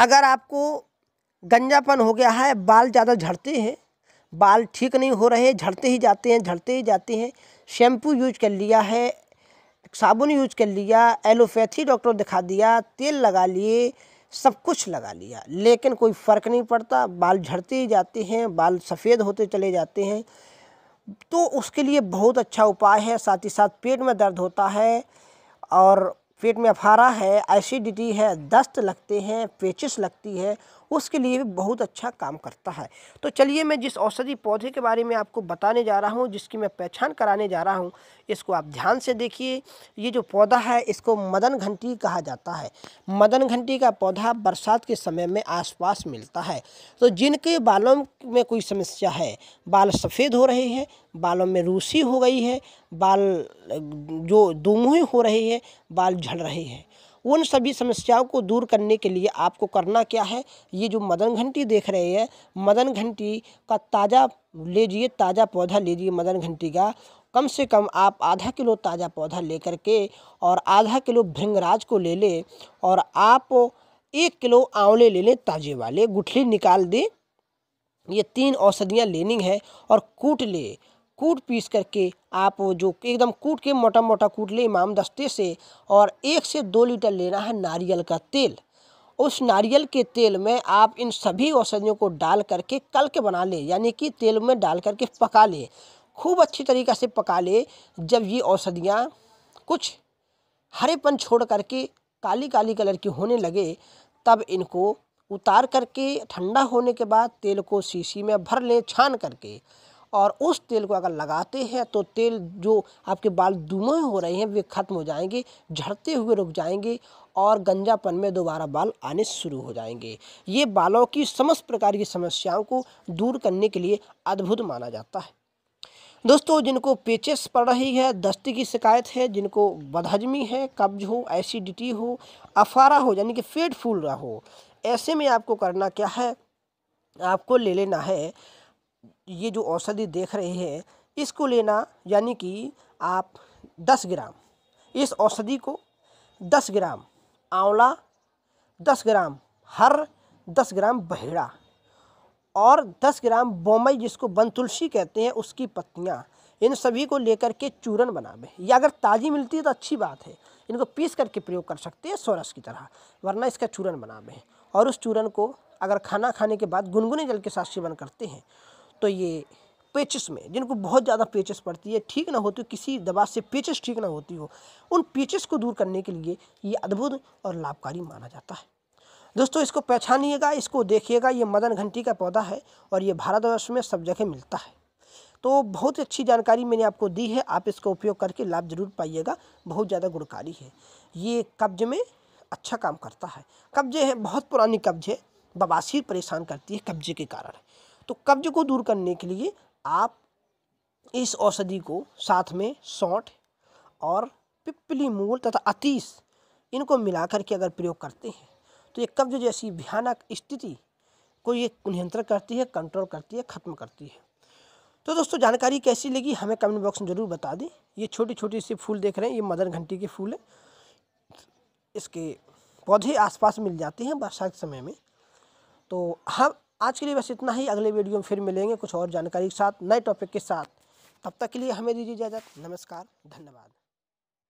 अगर आपको गंजापन हो गया है बाल ज़्यादा झड़ते हैं बाल ठीक नहीं हो रहे झड़ते ही जाते हैं झड़ते ही जाते हैं शैम्पू यूज कर लिया है साबुन यूज कर लिया एलोपैथी डॉक्टर दिखा दिया तेल लगा लिए सब कुछ लगा लिया लेकिन कोई फ़र्क नहीं पड़ता बाल झड़ते ही जाते हैं बाल सफ़ेद होते चले जाते हैं तो उसके लिए बहुत अच्छा उपाय है साथ ही साथ पेट में दर्द होता है और पेट में अफारा है एसिडिटी है दस्त लगते हैं पेचिस लगती है उसके लिए भी बहुत अच्छा काम करता है तो चलिए मैं जिस औषधि पौधे के बारे में आपको बताने जा रहा हूँ जिसकी मैं पहचान कराने जा रहा हूँ इसको आप ध्यान से देखिए ये जो पौधा है इसको मदन घंटी कहा जाता है मदन घंटी का पौधा बरसात के समय में आसपास मिलता है तो जिनके बालों में कोई समस्या है बाल सफ़ेद हो रहे हैं बालों में रूसी हो गई है बाल जो दुमुहे हो रहे हैं बाल झड़ रहे हैं उन सभी समस्याओं को दूर करने के लिए आपको करना क्या है ये जो मदन घंटी देख रहे हैं मदन घंटी का ताज़ा लीजिए ताज़ा पौधा लीजिए मदन घंटी का कम से कम आप आधा किलो ताज़ा पौधा लेकर के और आधा किलो भृंगराज को ले लें और आप एक किलो आंवले ले लें ताजे वाले गुठली निकाल दें ये तीन औषधियाँ लेनी है और कूट ले कूट पीस करके आप वो जो एकदम कूट के मोटा मोटा कूट ले इमाम दस्ते से और एक से दो लीटर लेना है नारियल का तेल उस नारियल के तेल में आप इन सभी औषधियों को डाल करके कल के बना ले यानी कि तेल में डाल करके पका लें खूब अच्छी तरीक़ा से पका लें जब ये औषधियाँ कुछ हरेपन छोड़ करके काली काली कलर की होने लगे तब इनको उतार करके ठंडा होने के बाद तेल को शीशी में भर लें छान करके और उस तेल को अगर लगाते हैं तो तेल जो आपके बाल दुमे हो रहे हैं वे ख़त्म हो जाएंगे झड़ते हुए रुक जाएंगे और गंजापन में दोबारा बाल आने शुरू हो जाएंगे ये बालों की समस्त प्रकार की समस्याओं को दूर करने के लिए अद्भुत माना जाता है दोस्तों जिनको पेचेस पड़ रही है दस्ती की शिकायत है जिनको बदहजमी है कब्ज हो एसिडिटी हो अफारा हो यानी कि फेट फूल रहा हो ऐसे में आपको करना क्या है आपको ले लेना है ये जो औषधि देख रहे हैं इसको लेना यानी कि आप दस ग्राम इस औषधि को दस ग्राम आंवला दस ग्राम हर दस ग्राम बहेड़ा और दस ग्राम बोमई जिसको बन तुलसी कहते हैं उसकी पत्तियाँ इन सभी को लेकर के चूरन बनावे या अगर ताज़ी मिलती है तो अच्छी बात है इनको पीस करके प्रयोग कर सकते हैं सोरस की तरह वरना इसका चूरन बनावे और उस चूरन को अगर खाना खाने के बाद गुनगुने जल के साथ सेवन करते हैं तो ये पेचिस में जिनको बहुत ज़्यादा पेचिस पड़ती है ठीक ना होती हो किसी दवा से पेचिस ठीक ना होती हो उन पेचिस को दूर करने के लिए ये अद्भुत और लाभकारी माना जाता है दोस्तों इसको पहचानिएगा इसको देखिएगा ये मदन घंटी का पौधा है और ये भारतवर्ष में सब जगह मिलता है तो बहुत अच्छी जानकारी मैंने आपको दी है आप इसका उपयोग करके लाभ जरूर पाइएगा बहुत ज़्यादा गुणकारी है ये कब्ज में अच्छा काम करता है कब्जे हैं बहुत पुरानी कब्जे बवासीर परेशान करती है कब्जे के कारण तो कब्ज को दूर करने के लिए आप इस औषधि को साथ में सौठ और पिपली मूल तथा अतीस इनको मिलाकर के अगर प्रयोग करते हैं तो ये कब्ज जैसी भयानक स्थिति को ये नियंत्रण करती है कंट्रोल करती है ख़त्म करती है तो दोस्तों जानकारी कैसी लगी हमें कमेंट बॉक्स में ज़रूर बता दें ये छोटी छोटी सी फूल देख रहे हैं ये मदर घंटी के फूल है इसके पौधे आसपास मिल जाते हैं बरसात समय में तो हम हाँ आज के लिए बस इतना ही अगले वीडियो में फिर मिलेंगे कुछ और जानकारी के साथ नए टॉपिक के साथ तब तक के लिए हमें दीजिए इजाज़त नमस्कार धन्यवाद